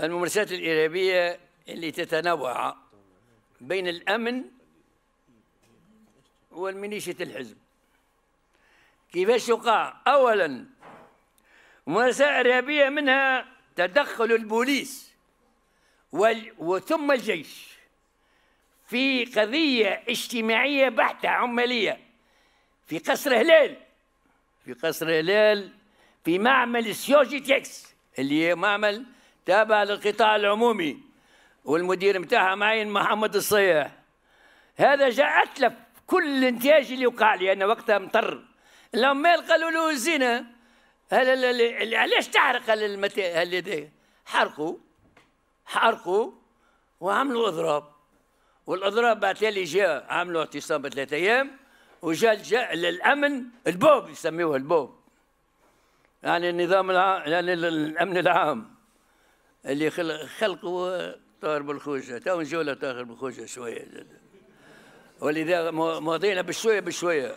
الممارسات الإرهابية اللي تتنوع بين الأمن والميليشيا الحزب كيفاش يقع أولا ممارسة إرهابية منها تدخل البوليس وثم الجيش في قضية اجتماعية بحتة عمالية في قصر هلال في قصر هلال في معمل سيوجي تيكس اللي هي معمل تابع للقطاع العمومي والمدير نتاعها معين محمد الصياح هذا جاء اتلف كل الانتاج اللي وقع لي انا وقتها مطر لما قالوا له اللي علاش تحرق هذا حرقوا حرقوا وعملوا اضراب والاضراب بعد اللي جاء عملوا اعتصام ثلاثة ايام وجاء جاء للامن البوب يسميوه البوب يعني النظام العام يعني الامن العام اللي خلق خلقه طاهر بالخوجة تو نجيو لطاهر بالخوجة شوية زاد ولذا مواضيعنا بشوية بشوية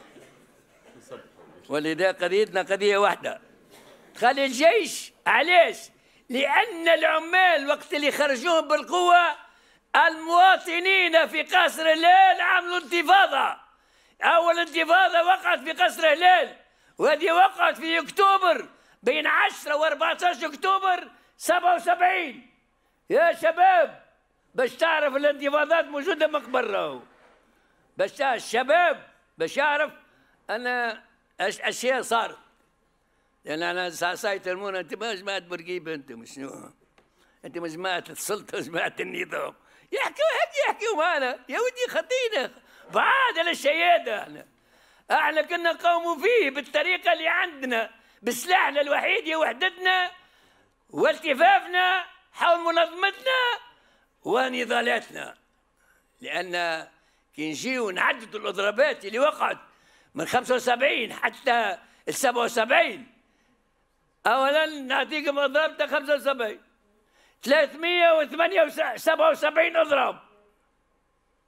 ولذا قضيتنا قضية واحدة تخلي الجيش علاش؟ لأن العمال وقت اللي خرجوهم بالقوة المواطنين في قصر هلال عملوا انتفاضة أول انتفاضة وقعت في قصر هلال وهذه وقعت في أكتوبر بين 10 و 14 أكتوبر 77 يا شباب باش تعرف الانتفاضات موجوده قبل راهو باش الشباب باش يعرف انا اشياء صارت لان يعني انا ساعه يترمونا انت ما جماعه برقيب انتم شنو انت جماعه السلطه جماعه النظام يحكوا هاد يحكوا معنا يا ودي خطينا بعاد على الشياده احنا احنا كنا نقاوموا فيه بالطريقه اللي عندنا بسلاحنا الوحيد يا وحدتنا والتفافنا حول منظمتنا ونضالاتنا لأن كي نجيو نعددوا الإضرابات اللي وقعت من 75 حتى ال 77 أولا نعطيكم إضراب تاع 75 378 إضراب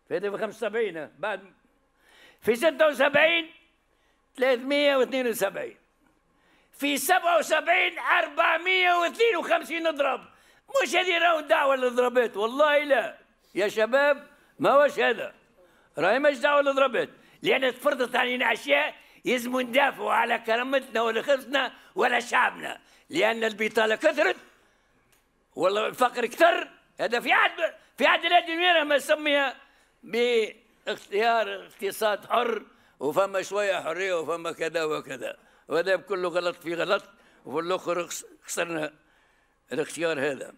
في 75 بعد في 76 372 في 77 452 ضرب مش هذه راهو دعوه للضربات والله لا يا شباب ما واش هذا راهي مش دعوه للضربات لان تفرضت علينا اشياء يلزموا ندافعوا على كرامتنا ولا خلصنا ولا شعبنا لان البطاله كثرت والفقر كثر هذا في عهد في عهد الادمير ما سميها باختيار اقتصاد حر وفما شويه حريه وفما كذا وكذا وهذا بكله غلط في غلط وفي الاخر خسرنا الاختيار هذا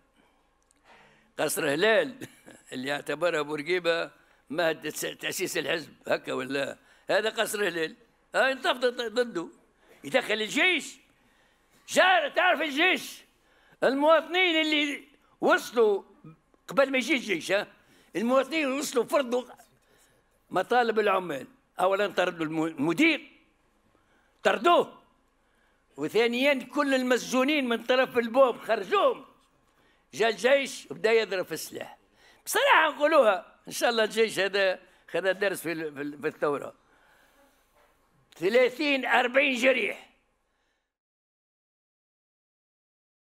قصر هلال اللي اعتبرها بورقيبه مهد تاسيس الحزب هكا ولا هذا قصر هلال آه انتفضت ضده يدخل الجيش جار تعرف الجيش المواطنين اللي وصلوا قبل ما يجي الجيش ها آه، المواطنين وصلوا فرضوا مطالب العمال اولا طردوا المدير طردوه وثانيا كل المسجونين من طرف البوم خرجوهم جا الجيش وبدا يضرب في السلاح بصراحه نقولوها ان شاء الله الجيش هذا خذا درس في الثوره 30 40 جريح